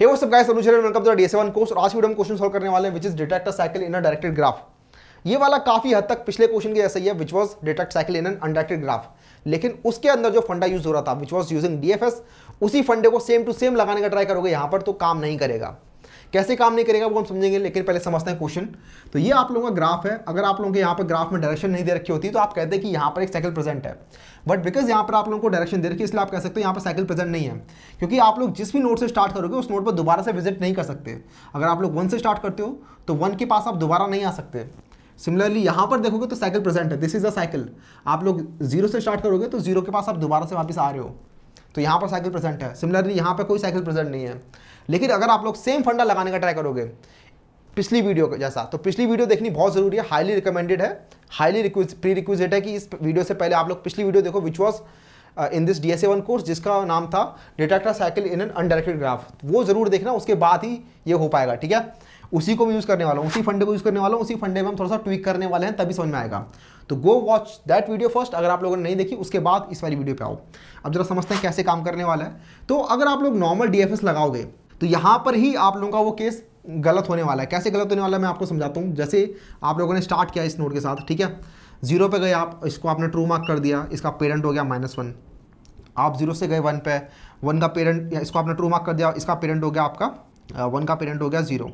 हे graph ये काफी हद तक पिछले क्वेश्चन के जैसा है लेकिन उसके अंदर जो फंडा यूज हो रहा था विच वॉज यूजिंग डीएफएस उसी फंडे को सेम टू सेम लगाने का ट्राई करोगे यहां पर तो काम नहीं करेगा कैसे काम नहीं करेगा वो हम समझेंगे लेकिन पहले समझते हैं क्वेश्चन तो ये आप लोगों का ग्राफ है अगर आप लोगों के यहाँ पर ग्राफ में डायरेक्शन नहीं दे रखी होती तो आप कहते हैं कि यहाँ पर एक साइकिल प्रेजेंट है बट बिकॉज यहाँ पर आप लोगों को डायरेक्शन दे रखी है इसलिए आप कह सकते हो यहाँ पर साइकिल प्रेजेंट नहीं है क्योंकि आप लोग जिस भी नोट से स्टार्ट करोगे उस नोट पर दोबारा से विजिट नहीं कर सकते अगर आप लोग वन से स्टार्ट करते हो तो वन के पास आप दोबारा नहीं आ सकते सिमिलरली यहाँ पर देखोगे तो साइकिल प्रेजेंट है दिस इज अ साइकिल आप लोग जीरो से स्टार्ट करोगे तो जीरो के पास आप दोबारा से वापस आ रहे हो तो यहाँ पर साइकिल प्रेजेंट है सिमिलरली यहाँ पर कोई साइकिल प्रेजेंट नहीं है लेकिन अगर आप लोग सेम फंडा लगाने का ट्राई करोगे पिछली वीडियो के जैसा तो पिछली वीडियो देखनी बहुत जरूरी है हाईली रिकमेंडेड है हाईली प्री रिक्विजिट है कि इस वीडियो से पहले आप लोग पिछली वीडियो देखो which was in this D S A one course जिसका नाम था detector cycle in an undirected graph वो जरूर देखना उसके बाद ही ये हो पाएगा ठीक है उसी को मैं यूज़ करने वाला हूँ उसी फंडे को यूज़ करने वाला हूँ उसी फंडे में हम थोड़ा सा ट्विक करने वाले हैं तभी समझ में आएगा तो go watch that video first अगर आप लोगों ने नहीं देखी उसके बाद इस वाली वीडियो पे आओ अब जरा समझते हैं कैसे काम करने वाला है तो अगर आप लोग नॉर्मल डी लगाओगे तो यहाँ पर ही आप लोगों का वो केस गलत होने वाला है कैसे गलत होने वाला है मैं आपको समझाता हूँ जैसे आप लोगों ने स्टार्ट किया इस नोट के साथ ठीक है जीरो पे गए आप इसको आपने ट्रू मार्क कर दिया इसका पेरेंट हो गया माइनस वन आप जीरो से गए वन पे वन का पेरेंट इसको आपने ट्रू मार्क कर दिया इसका पेरेंट हो गया आपका वन uh, का पेरेंट हो गया जीरो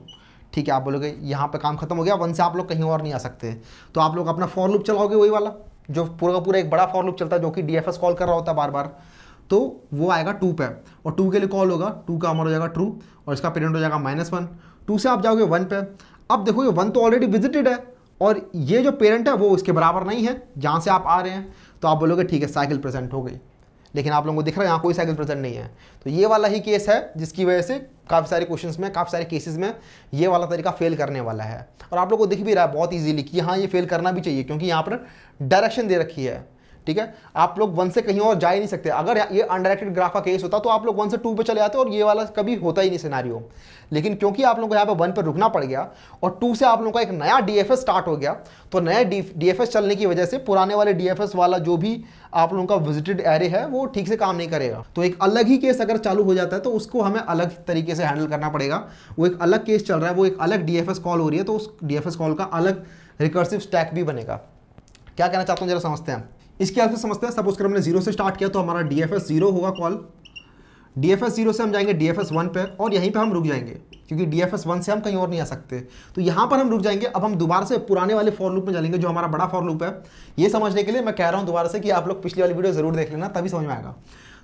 ठीक है आप बोलोगे यहाँ पे काम खत्म हो गया वन से आप लोग कहीं और नहीं आ सकते तो आप लोग अपना फॉर लूप चलाओगे वही वाला जो पूरा का पूरा एक बड़ा फॉर लूप चलता है जो कि डी कॉल कर रहा होता है बार बार तो वो आएगा टू पे और टू के लिए कॉल होगा टू का हमारा हो जाएगा ट्रू और इसका पेरेंट हो जाएगा माइनस वन टू से आप जाओगे वन पे अब देखो ये वन तो ऑलरेडी विजिटेड है और ये जो पेरेंट है वो उसके बराबर नहीं है जहाँ से आप आ रहे हैं तो आप बोलोगे ठीक है साइकिल प्रेजेंट हो गई लेकिन आप लोगों को दिख रहा है यहाँ कोई साइकिल प्रेजेंट नहीं है तो ये वाला ही केस है जिसकी वजह से काफ़ी सारे क्वेश्चंस में काफ़ी सारे केसेस में ये वाला तरीका फेल करने वाला है और आप लोग को दिख भी रहा है बहुत ईजिली कि हाँ ये फेल करना भी चाहिए क्योंकि यहाँ पर डायरेक्शन दे रखी है ठीक है आप लोग वन से कहीं और जा ही नहीं सकते अगर ये अनडायरेक्टेड ग्राफ का केस होता तो आप लोग वन से टू पे चले जाते और ये वाला कभी होता ही नहीं सिनारियो लेकिन क्योंकि आप लोगों को यहाँ पे वन पर रुकना पड़ गया और टू से आप लोगों का एक नया डी स्टार्ट हो गया तो नया डी चलने की वजह से पुराने वाले डी वाला जो भी आप लोगों का विजिटेड एरे है वो ठीक से काम नहीं करेगा तो एक अलग ही केस अगर चालू हो जाता है तो उसको हमें अलग तरीके से हैंडल करना पड़ेगा वो एक अलग केस चल रहा है वो एक अलग डी कॉल हो रही है तो उस डी कॉल का अलग रिकर्सिव स्टैक भी बनेगा क्या कहना चाहता हूँ जरा समझते हैं इसके हिसाब से समझते हैं सपोज कर हमने जीरो से स्टार्ट किया तो हमारा डी एफ एस जीरो होगा call D F S zero से हम जाएंगे डी एफ एस वन पर और यहीं पर हम रुक जाएंगे क्योंकि डी एफ एस वन से हम कहीं और नहीं आ सकते तो यहाँ पर हम रुक जाएंगे अब हम दोबारा से पुराने वाले फॉर लूप में जाएंगे जो हमारा बड़ा फॉर लूप है ये समझने के लिए मैं कह रहा हूँ दोबारा से कि आप लोग पिछली वाली वीडियो जरूर देख लेना तभी समझ में आएगा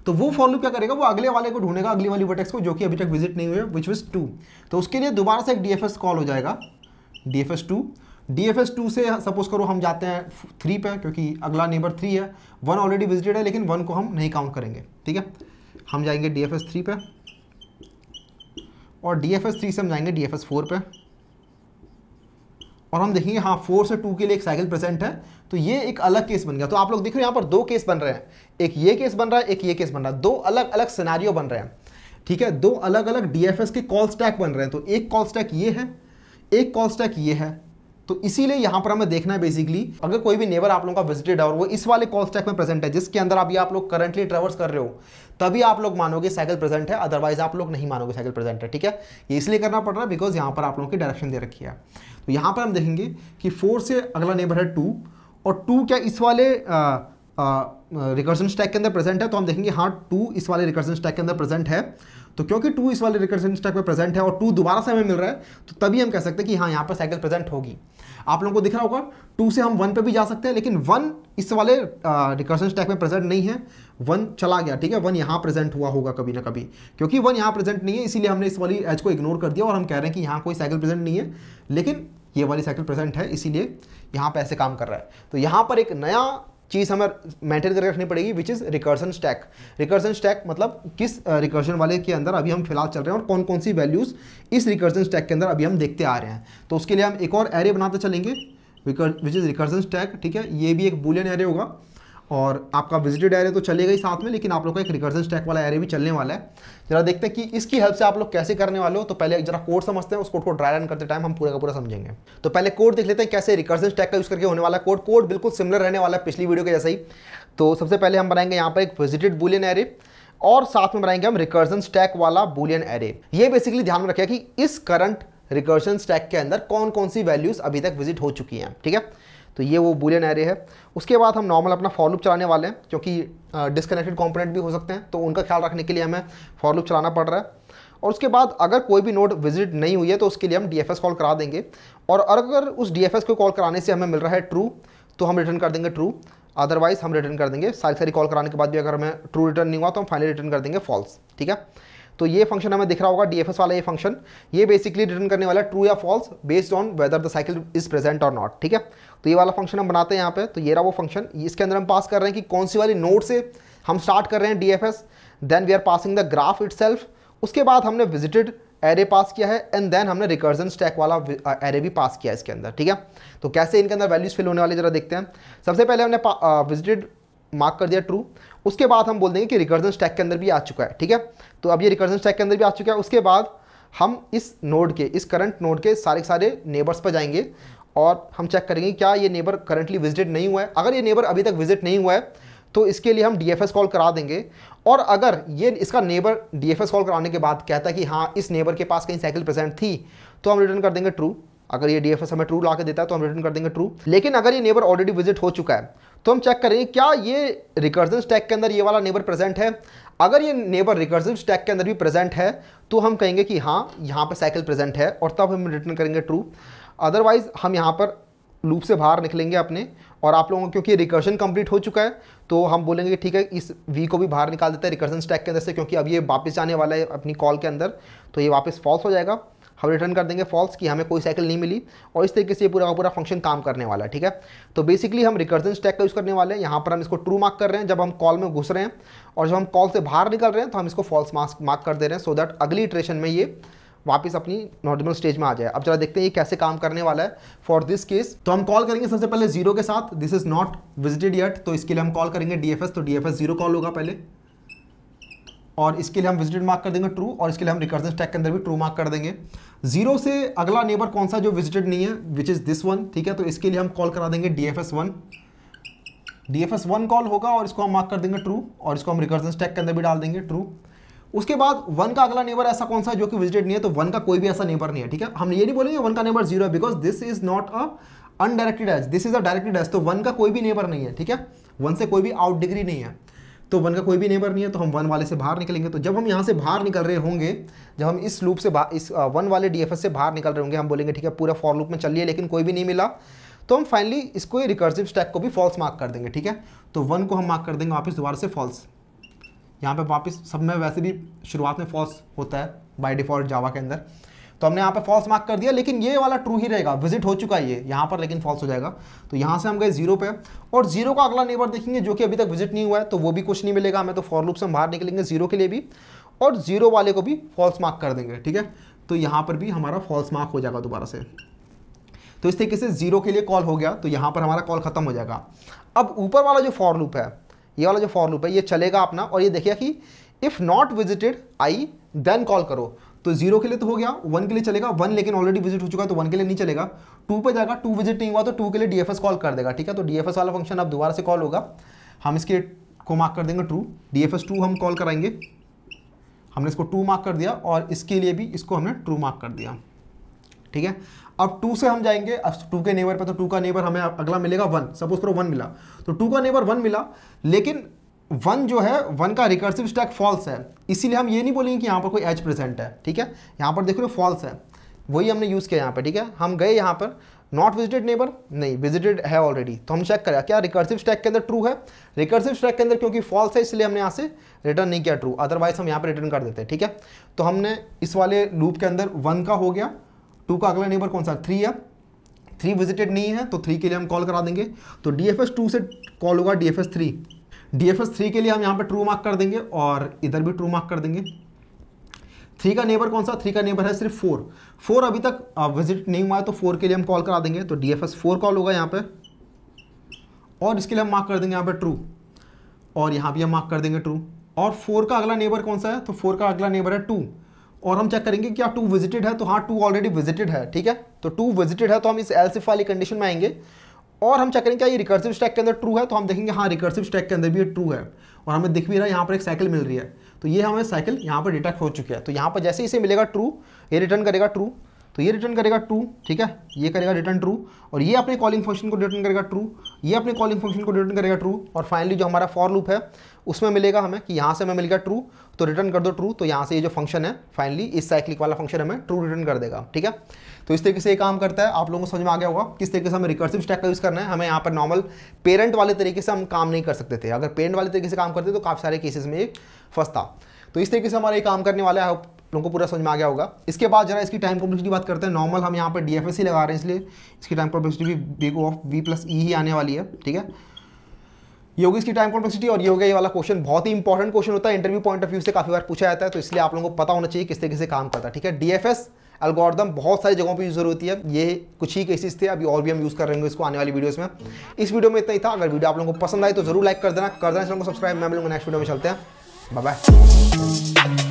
तो वो फॉर लूप क्या करेगा वो अगले वाले को ढूंढेगा अगली वाली वर्टेक्स को जो कि अभी तक विजिट नहीं हुए विच विज टू तो उसके लिए दोबारा से एक डी एफ एस कॉल हो जाएगा D F S two D F S two से सपोज करो हम जाते हैं थ्री पे क्योंकि अगला नेबर थ्री है वन ऑलरेडी विजिटेड है लेकिन वन को हम नहीं काउंट करेंगे ठीक है हम जाएंगे डी एफ एस थ्री पे और डी एफ एस थ्री से हम जाएंगे डी एफ एस फोर पे और हम देखेंगे हाँ फोर से टू के लिए एक साइकिल प्रेजेंट है तो ये एक अलग केस बन गया तो आप लोग देख रहे हो यहाँ पर दो केस बन रहे हैं एक ये केस बन रहा है एक ये केस बन रहा है दो अलग अलग सिनारियो बन रहे हैं ठीक है दो अलग अलग डी के कॉल स्टैक बन रहे हैं तो एक कॉल स्टैक ये है एक कॉल स्टैक ये है तो इसीलिए यहां पर हमें देखना है बेसिकली अगर कोई भी नेबर आप लोगों का विजिटेड है और वो इस वाले कॉल स्टैक में प्रेजेंट है जिसके अंदर अभी आप लोग करंटली ट्रेवल्स कर रहे हो तभी आप लोग मानोगे साइकिल प्रेजेंट है अदरवाइज आप लोग नहीं मानोगे साइकिल प्रेजेंट है ठीक है ये इसलिए करना पड़ रहा है बिकॉज यहाँ पर आप लोगों की डायरेक्शन दे रखी है तो यहाँ पर हम देखेंगे कि फोर से अगला नेबर है टू और टू क्या इस वाले रिकर्सन स्टैक के अंदर प्रेजेंट है तो हम देखेंगे हाँ टू इस वाले रिकर्सन स्टैक के अंदर प्रेजेंट है तो क्योंकि टू इस वाले रिकर्सिव स्टैक में प्रेजेंट है और टू दोबारा से हमें मिल रहा है तो तभी हम कह सकते हैं कि हाँ यहाँ पर साइकिल प्रेजेंट होगी आप लोगों को दिख रहा होगा टू से हम वन पे भी जा सकते हैं लेकिन वन इस वाले रिकर्सन स्टैक में प्रेजेंट नहीं है वन चला गया ठीक है वन यहाँ प्रेजेंट हुआ होगा कभी ना कभी क्योंकि वन यहाँ प्रेजेंट नहीं है इसीलिए हमने इस वाली एज को इग्नोर कर दिया और हम कह रहे हैं कि यहाँ कोई साइकिल प्रेजेंट नहीं है लेकिन ये वाली साइकिल प्रेजेंट है इसीलिए यहाँ पर ऐसे काम कर रहा है तो यहाँ पर एक नया चीज़ हमें मेंटेन करके रखनी पड़ेगी which is recursion stack recursion stack मतलब किस रिकर्सन वाले के अंदर अभी हम फिलहाल चल रहे हैं और कौन कौन सी वैल्यूज़ इस रिकर्सन स्टैक के अंदर अभी हम देखते आ रहे हैं तो उसके लिए हम एक और एरे बनाते चलेंगे विच इज़ रिकर्सन स्टैक ठीक है ये भी एक बुलियन एरे होगा और आपका विजिटेड एरे तो चलेगा ही साथ में लेकिन आप लोग का एक रिकर्जन स्टैक वाला एरे भी चलने वाला है जरा देखते हैं कि इसकी हेल्प से आप लोग कैसे करने वाले हो तो पहले जरा कोड समझते हैं उस कोड को ड्राई रन करते टाइम हम पूरा का पूरा समझेंगे तो पहले कोड देख लेते हैं कैसे रिकर्जन स्टैक का यूज़ करके होने वाला कोड कोड बिल्कुल सिमिलर रहने वाला है पिछली वीडियो के जैसे ही तो सबसे पहले हम बनाएंगे यहाँ पर एक विजिटेड बुलियन एरे और साथ में बनाएंगे हम रिकर्जन स्टैक वाला बुलियन एरे ये बेसिकली ध्यान में रखें कि इस करंट रिकर्सन स्टैक के अंदर कौन कौन सी वैल्यूज अभी तक विजिट हो चुकी हैं ठीक है तो ये वो बुलियन एरे है उसके बाद हम नॉर्मल अपना फॉलोअप चलाने वाले हैं क्योंकि डिस्कनेक्टेड कॉम्पोनेंट भी हो सकते हैं तो उनका ख्याल रखने के लिए हमें फॉलोअप चलाना पड़ रहा है और उसके बाद अगर कोई भी नोड विजिट नहीं हुई है तो उसके लिए हम डी कॉल करा देंगे और अगर उस डी को कॉल कराने से हमें मिल रहा है ट्रू तो हम रिटर्न कर देंगे ट्रू अदरवाइज हम रिटर्न कर देंगे सारी सारी कॉल कराने के बाद भी अगर हमें ट्रू रिटर्न नहीं हुआ तो हम फाइनली रिटर्न कर देंगे फॉल्स ठीक है तो ये फंक्शन हमें दिख रहा होगा डी वाला ये फंक्शन ये बेसिकली रिटर्न करने वाला ट्रू या false based on whether the cycle is present और नॉट ठीक है तो ये वाला फंक्शन हम बनाते हैं यहाँ पे तो ये रहा वो फंक्शन इसके अंदर हम पास कर रहे हैं कि कौन सी वाली नोट से हम स्टार्ट कर रहे हैं DFS then we are passing the graph it उसके बाद हमने विजिटेड एरे पास किया है एंड देन हमने रिकर्जन स्टैक वाला एरे भी पास किया है इसके अंदर ठीक है तो कैसे इनके अंदर वैल्यूज फिल होने वाले जरा देखते हैं सबसे पहले हमने विजिटेड मार्क कर दिया ट्रू उसके बाद हम बोल देंगे कि रिकर्जन स्टैक के अंदर भी आ चुका है ठीक है तो अब ये रिकर्जन स्टैक के अंदर भी आ चुका है उसके बाद हम इस नोड के इस करंट नोड के सारे सारे नेबर्स पर जाएंगे और हम चेक करेंगे क्या ये नेबर करंटली विजिट नहीं हुआ है अगर ये नेबर अभी तक विजिट नहीं हुआ है तो इसके लिए हम डी कॉल करा देंगे और अगर ये इसका नेबर डी कॉल कराने के बाद कहता है कि हाँ इस नेबर के पास कहीं साइकिल प्रेजेंट थी तो हम रिटर्न कर देंगे ट्रू अगर ये डी हमें ट्रू ला के देता है तो हम रिटर्न कर देंगे ट्रू लेकिन अगर ये नेबर ऑलरेडी विजिट हो चुका है तो हम चेक करेंगे क्या ये रिकर्जन स्टैक के अंदर ये वाला नेबर प्रेजेंट है अगर ये नेबर रिकर्जन स्टैक के अंदर भी प्रेजेंट है तो हम कहेंगे कि हाँ यहाँ पर साइकिल प्रेजेंट है और तब हम रिटर्न करेंगे ट्रू अदरवाइज हम यहाँ पर लूप से बाहर निकलेंगे अपने और आप लोगों को क्योंकि रिकर्शन कंप्लीट हो चुका है तो हम बोलेंगे कि ठीक है इस वी को भी बाहर निकाल देते हैं रिकर्शन स्टैक के अंदर से क्योंकि अब ये वापस जाने वाला है अपनी कॉल के अंदर तो ये वापस फॉल्स हो जाएगा हम रिटर्न कर देंगे फॉल्स कि हमें कोई साइकिल नहीं मिली और इस तरीके से ये पूरा पूरा फंक्शन काम करने वाला है ठीक है तो बेसिकली हम रिकर्जन स्टैक का यूज़ करने वाले हैं यहाँ पर हम इसको ट्रू मार्क कर रहे हैं जब हम कॉल में घुस रहे हैं और जब हम कॉल से बाहर निकल रहे हैं तो हम इसको फॉल्स मार्क मार्क कर दे रहे हैं सो दैट अगली इटरेशन में ये वापस अपनी नॉर्मल स्टेज में आ जाए अब जरा देखते हैं ये कैसे काम करने वाला है फॉर दिस केस तो हम कॉल करेंगे सबसे पहले जीरो के साथ this is not visited yet तो इसके लिए हम कॉल करेंगे डीएफएस तो डीएफएस जीरो कॉल होगा पहले और इसके लिए हम विजिटेड मार्क कर देंगे ट्रू और इसके लिए हम रिकर्जन स्टैक के अंदर भी ट्रू मार्क कर देंगे जीरो से अगला नेबर कौन सा जो विजिटेड नहीं है विच इज़ दिस वन ठीक है तो इसके लिए हम कॉल करा देंगे D F S one D F S one call होगा और इसको हम मार्क कर देंगे ट्रू और इसको हम रिकर्जन स्टैक के अंदर भी डाल देंगे ट्रू उसके बाद वन का अगला नेबर ऐसा कौन सा है जो कि विजिटेड नहीं है तो वन का कोई भी ऐसा नेबर नहीं है ठीक है हम ये नहीं बोलेंगे वन का नेबर जीरो है because this is not a undirected edge this is a directed edge तो वन का कोई भी नेबर नहीं है ठीक है वन से कोई भी आउट डिग्री नहीं है तो वन का कोई भी नेबर नहीं है तो हम वन वाले से बाहर निकलेंगे तो जब हम यहाँ से बाहर निकल रहे होंगे जब हम इस लूप से इस वन वाले डी से बाहर निकल रहे होंगे हम बोलेंगे ठीक है पूरा फॉर लूप में चलिए लेकिन कोई भी नहीं मिला तो हम फाइनली इसको रिकर्सिव स्टैक को भी फॉल्स मार्क कर देंगे ठीक है तो वन को हम मार्क कर देंगे वापस दोबारा से फॉल्स यहाँ पे वापस सब में वैसे भी शुरुआत में फॉल्स होता है बाय डिफ़ॉल्ट जावा के अंदर तो हमने यहाँ पे फॉल्स मार्क कर दिया लेकिन ये वाला ट्रू ही रहेगा विजिट हो चुका है ये यहाँ पर लेकिन फॉल्स हो जाएगा तो यहाँ से हम गए जीरो पे और जीरो का अगला नेबर देखेंगे जो कि अभी तक विजिट नहीं हुआ है तो वो भी कुछ नहीं मिलेगा हमें तो फॉर लूप से हम बाहर निकलेंगे जीरो के लिए भी और जीरो वाले को भी फॉल्स मार्क कर देंगे ठीक है तो यहाँ पर भी हमारा फॉल्स मार्क हो जाएगा दोबारा से तो इस तरीके से जीरो के लिए कॉल हो गया तो यहाँ पर हमारा कॉल खत्म हो जाएगा अब ऊपर वाला जो फॉर लूप है ये वाला जो फॉर लूप है ये चलेगा अपना और ये देखिए कि if not visited I then call करो तो जीरो के लिए तो हो गया वन के लिए चलेगा वन लेकिन ऑलरेडी विजिट हो चुका है तो वन के लिए नहीं चलेगा टू पे जाएगा टू विजिट नहीं हुआ तो टू के लिए डीएफएस कॉल कर देगा ठीक है तो डीएफएस वाला फंक्शन अब दोबारा से कॉल होगा हम इसके को मार्क कर देंगे ट्रू डीएफएस टू हम कॉल कराएंगे हमने इसको टू मार्क कर दिया और इसके लिए भी इसको हमने ट्रू मार्क कर दिया ठीक है अब टू से हम जाएंगे अब टू के नेबर पर तो टू का नेबर हमें अगला मिलेगा वन सपोज करो वन मिला तो टू का नेबर वन मिला लेकिन वन जो है वन का रिकर्सिव स्टैक फॉल्स है इसीलिए हम ये नहीं बोलेंगे कि यहाँ पर कोई एच प्रेजेंट है ठीक है यहाँ पर देख रहे हो फॉल्स है वही हमने यूज़ किया यहाँ पर ठीक है हम गए यहाँ पर नॉट विजिटेड नेबर नहीं विजिटेड है ऑलरेडी तो हम चेक करें क्या रिकर्सिव स्टैक के अंदर ट्रू है रिकर्सिव स्टैक के अंदर क्योंकि फॉल्स है इसलिए हमने यहाँ से रिटर्न नहीं किया ट्रू अदरवाइज हम यहाँ पर रिटर्न कर देते हैं ठीक है तो हमने इस वाले लूप के अंदर वन का हो गया टू का अगला नेबर कौन सा थ्री है थ्री विजिटेड नहीं है तो थ्री के लिए हम कॉल करा देंगे तो डी एफ एस टू से कॉल होगा D F S three D F S three के लिए हम यहाँ पर ट्रू मार्क कर देंगे और इधर भी ट्रू मार्क कर देंगे थ्री का नेबर कौन सा थ्री का नेबर है सिर्फ फोर फोर अभी तक विजिट नहीं हुआ है तो फोर के लिए हम कॉल करा देंगे तो D F S four call होगा यहाँ पे और इसके लिए हम मार्क कर देंगे यहाँ पे ट्रू और यहाँ भी हम मार्क कर देंगे ट्रू और फोर का अगला नेबर कौन सा है तो फोर का अगला नेबर है टू और हम चेक करेंगे क्या टू विजिटेड है तो हाँ टू ऑलरेडी विजिटेड है ठीक है तो टू विजिटेड है तो हम इस एल्सिफ वाली कंडीशन में आएंगे और हम चेक करेंगे क्या ये रिकर्सिव स्टैक के अंदर ट्रू है तो हम देखेंगे हाँ रिकर्सिव स्टैक के अंदर भी ट्रू है और हमें दिख भी रहा है यहाँ पर एक साइकिल मिल रही है तो ये हमें साइकिल यहाँ पर डिटेक्ट हो चुकी है तो यहाँ पर जैसे इसे मिलेगा ट्रू ये रिटर्न करेगा ट्रू तो ये रिटर्न करेगा ट्रू ठीक है ये करेगा रिटर्न ट्रू और ये अपने कॉलिंग फंक्शन को रिटर्न करेगा ट्रू ये अपने कॉलिंग फंक्शन को रिटर्न करेगा ट्रू और फाइनली जो हमारा फॉर लूप है उसमें मिलेगा हमें कि यहाँ से हमें मिलेगा ट्रू तो रिटर्न कर दो ट्रू तो यहाँ से ये जो फंक्शन है फाइनली इस साइक्लिक वाला फंक्शन हमें ट्रू रिटर्न कर देगा ठीक है तो इस तरीके से ये काम करता है आप लोगों को समझ में आ गया होगा किस तरीके से हमें रिकर्सिव स्टैक का यूज़ करना है हमें यहाँ पर नॉर्मल पेरेंट वाले तरीके से हम काम नहीं कर सकते थे अगर पेरेंट वाले तरीके से काम करते तो काफ़ी सारे केसेस में ये फंसता तो इस तरीके से हमारा ये काम करने वाला है लोगों को पूरा समझ में आ गया होगा इसके बाद जरा इसकी टाइम कॉम्प्लेक्सिटी बात करते हैं नॉर्मल हम यहाँ पर डी e लगा रहे हैं इसलिए इसकी टाइम कॉम्प्लेक्सिटी भी big of V plus E ही आने वाली है ठीक है ये होगी इसकी टाइम कॉम्प्लेक्सिटी और ये हो ये वाला क्वेश्चन बहुत ही इंपॉर्टेंट क्वेश्चन होता है इंटरव्यू पॉइंट ऑफ व्यू से काफी बार पूछा जाता है तो इसलिए आप लोगों को पता होना चाहिए किस तरीके से काम करता है ठीक है डीएफएस एल्गोरिदम बहुत सारी जगहों पे यूज़ होती है ये कुछ ही केसेस थे अभी और भी हम यूज़ कर रहे हैं इसको आने वाली वीडियोस में इस वीडियो में इतना ही था अगर वीडियो आप लोगों को पसंद आए तो जरूर लाइक कर देना कर देना चैनल को सब्सक्राइब मैं लोगों नेक्स्ट वीडियो में चलते हैं बाय